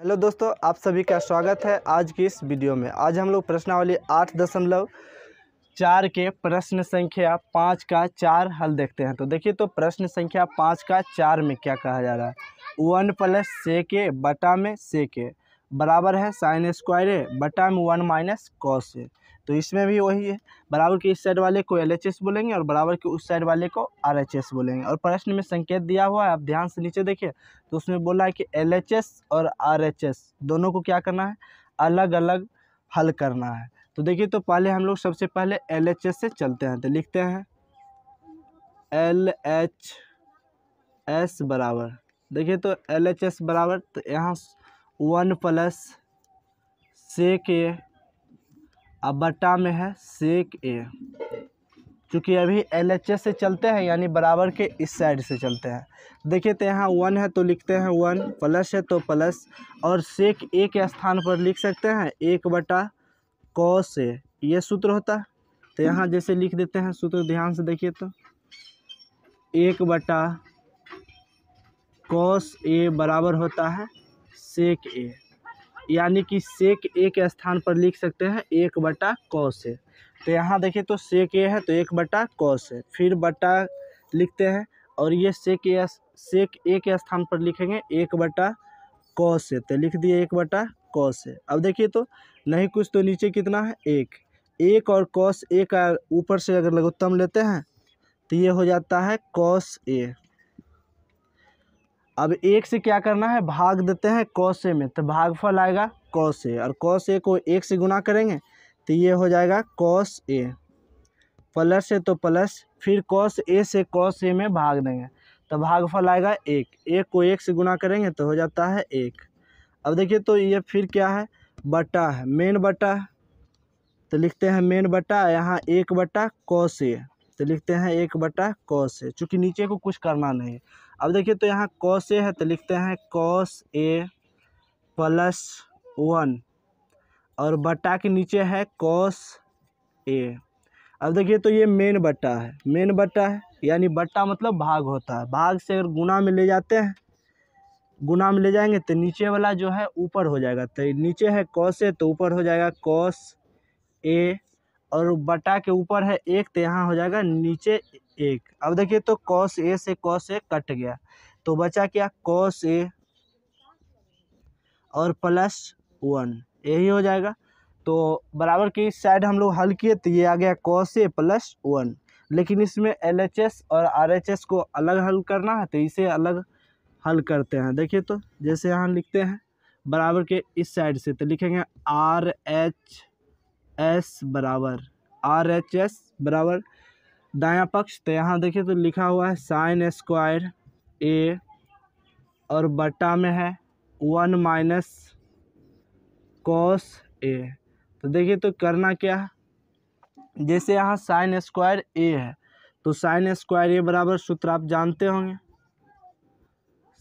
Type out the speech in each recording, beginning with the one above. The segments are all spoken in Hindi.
हेलो दोस्तों आप सभी का स्वागत है आज की इस वीडियो में आज हम लोग प्रश्नावली आठ दशमलव चार के प्रश्न संख्या पाँच का चार हल देखते हैं तो देखिए तो प्रश्न संख्या पाँच का चार में क्या कहा जा रहा है वन प्लस से के बटा में से के बराबर है साइन स्क्वायर ए बटा में वन माइनस कॉस ए तो इसमें भी वही है बराबर के इस साइड वाले को एल बोलेंगे और बराबर के उस साइड वाले को आर बोलेंगे और प्रश्न में संकेत दिया हुआ है आप ध्यान से नीचे देखिए तो उसमें बोला है कि एल और आर दोनों को क्या करना है अलग अलग हल करना है तो देखिए तो पहले हम लोग सबसे पहले एल से चलते हैं तो लिखते हैं एल एच एस बराबर देखिए तो एल एच एस बराबर तो यहाँ वन प्लस से के अब बट्टा में है सेक ए चूँकि अभी एल एच एस से चलते हैं यानी बराबर के इस साइड से चलते हैं देखिए तो यहाँ वन है तो लिखते हैं वन प्लस है तो प्लस और सेक ए के स्थान पर लिख सकते हैं एक बटा कौश ए ये सूत्र होता है तो यहाँ जैसे लिख देते हैं सूत्र ध्यान से देखिए तो एक बटा कौश ए बराबर होता है सेक ए यानी कि सेक ए के स्थान पर लिख सकते हैं एक बटा कौ है तो यहाँ देखिए तो सेक ए है तो एक बटा कौ है फिर बटा लिखते हैं और ये सेक ए सेक ए के स्थान पर लिखेंगे एक बटा कौ है तो लिख दिए एक बटा कौ है अब देखिए तो नहीं कुछ तो नीचे कितना है एक एक और कौस ए का ऊपर से अगर लघुत्तम लेते हैं तो ये हो जाता है कौस ए अब एक से क्या करना है भाग देते हैं कौश से में तो भागफल आएगा कौश से और कौश ए को एक से गुना करेंगे तो ये हो जाएगा कौश ए प्लस से तो प्लस फिर कौश ए से कौश ए में भाग देंगे तो भागफल आएगा एक एक को एक से गुना करेंगे तो हो जाता है एक अब देखिए तो ये फिर क्या है बटा है मेन बटा तो लिखते हैं मेन बटा यहाँ एक बटा कौश ए तो लिखते हैं एक बटा कॉस ए चूँकि नीचे को कुछ करना नहीं अब देखिए तो यहाँ कॉस ए है तो लिखते हैं कॉस ए प्लस वन और बटा के नीचे है कॉस ए अब देखिए तो ये मेन बट्टा है मेन बट्टा है यानी बट्टा मतलब भाग होता है भाग से अगर गुना में ले जाते हैं गुना में ले जाएंगे तो नीचे वाला जो है ऊपर हो जाएगा तो नीचे है कॉस ए तो ऊपर हो जाएगा कॉस ए और बटा के ऊपर है एक तो यहाँ हो जाएगा नीचे एक अब देखिए तो कॉस ए से कॉस ए कट गया तो बचा क्या कॉस ए और प्लस वन यही हो जाएगा तो बराबर की साइड हम लोग हल किए तो ये आ गया कॉस ए प्लस वन लेकिन इसमें एल एच एस और आर एच एस को अलग हल करना है तो इसे अलग हल करते हैं देखिए तो जैसे यहाँ लिखते हैं बराबर के इस साइड से तो लिखेंगे आर एच एस बराबर आर एच एस बराबर दाया पक्ष तो यहाँ देखिए तो लिखा हुआ है साइन स्क्वायर ए और बट्टा में है वन माइनस कॉस ए तो देखिए तो करना क्या है जैसे यहाँ साइन स्क्वायर ए है तो साइन स्क्वायर ए बराबर सूत्र आप जानते होंगे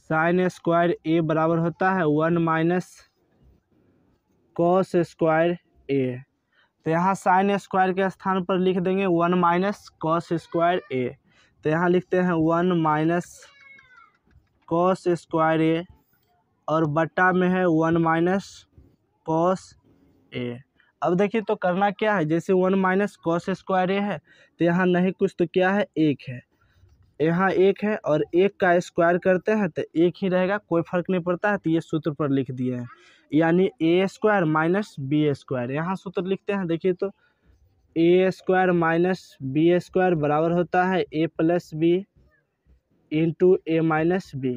साइन स्क्वायर ए बराबर होता है one minus cos square A तो यहाँ साइन स्क्वायर के स्थान पर लिख देंगे one minus cos square A तो यहाँ लिखते हैं one minus cos square A और बट्टा में है वन माइनस कॉस ए अब देखिए तो करना क्या है जैसे one minus cos square A है तो यहाँ नहीं कुछ तो क्या है एक है यहाँ एक है और एक का स्क्वायर करते हैं तो एक ही रहेगा कोई फर्क नहीं पड़ता है तो ये सूत्र पर लिख दिए हैं यानी A square minus B square यहाँ सूत्र लिखते हैं देखिए तो A square minus B square बराबर होता है A plus B into A minus B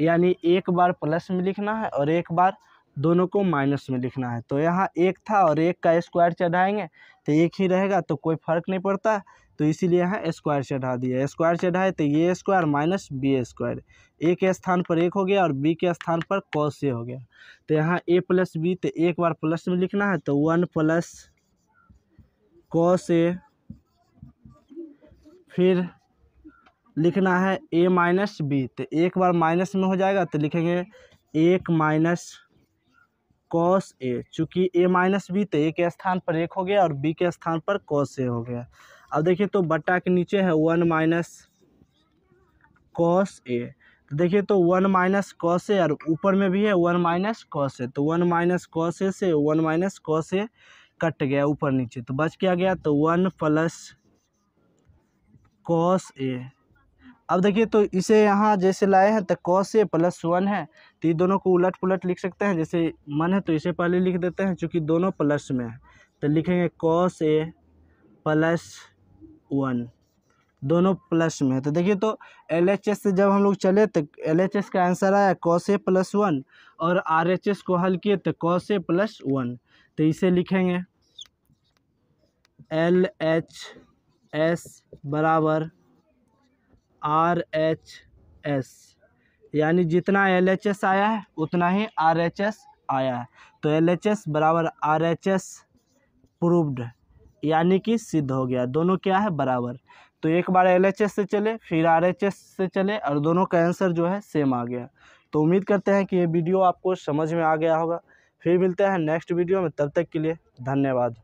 यानी एक बार प्लस में लिखना है और एक बार दोनों को माइनस में लिखना है तो यहाँ एक था और एक का स्क्वायर चढ़ाएंगे तो एक ही रहेगा तो कोई फर्क नहीं पड़ता तो इसीलिए यहाँ स्क्वायर चढ़ा दिया स्क्वायर चढ़ाए तो ये square minus B square A के स्थान पर एक हो गया और बी के स्थान पर कॉस ए हो गया तो यहाँ ए प्लस बी तो एक बार प्लस में लिखना है तो वन प्लस कॉस ए फिर लिखना है ए माइनस बी तो एक बार माइनस में हो जाएगा तो लिखेंगे एक माइनस कॉस ए चूँकि ए माइनस बी तो ए के स्थान पर एक हो गया और बी के स्थान पर कॉस ए हो गया अब देखिए तो बट्टा के नीचे है वन माइनस कॉस ए तो देखिए तो वन माइनस कॉस ए और ऊपर में भी है वन माइनस कॉस ए तो वन माइनस कॉस ए से one minus cos A cut गया ऊपर नीचे तो बच क्या गया तो वन प्लस कॉस ए अब देखिए तो इसे यहाँ जैसे लाए हैं तो कॉस ए प्लस वन है तो ये दोनों को उलट पुलट लिख सकते हैं जैसे मन है तो इसे पहले लिख देते हैं चूँकि दोनों प्लस में है तो लिखेंगे कॉस ए प्लस वन दोनों प्लस में तो देखिए तो एल एच एस से जब हम लोग चले तो एल एच एस का आंसर आया ए प्लस वन और आर एच एस को हल किए तो ए प्लस वन तो इसे लिखेंगे एल एच एस बराबर आर एच एस यानी जितना एल एच एस आया है उतना ही आर एच एस आया है तो एल एच एस बराबर आर एच एस प्रूवड है यानी कि सिद्ध हो गया दोनों क्या है बराबर तो एक बार एल से चले फिर आर से चले और दोनों का आंसर जो है सेम आ गया तो उम्मीद करते हैं कि ये वीडियो आपको समझ में आ गया होगा फिर मिलते हैं नेक्स्ट वीडियो में तब तक के लिए धन्यवाद